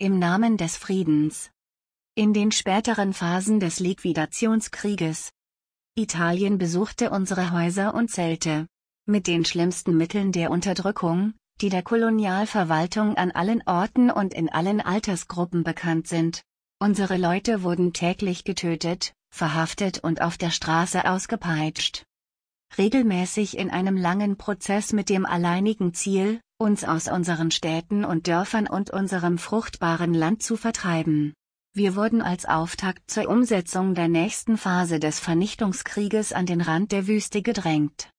im Namen des Friedens. In den späteren Phasen des Liquidationskrieges. Italien besuchte unsere Häuser und Zelte. Mit den schlimmsten Mitteln der Unterdrückung, die der Kolonialverwaltung an allen Orten und in allen Altersgruppen bekannt sind. Unsere Leute wurden täglich getötet, verhaftet und auf der Straße ausgepeitscht. Regelmäßig in einem langen Prozess mit dem alleinigen Ziel, uns aus unseren Städten und Dörfern und unserem fruchtbaren Land zu vertreiben. Wir wurden als Auftakt zur Umsetzung der nächsten Phase des Vernichtungskrieges an den Rand der Wüste gedrängt.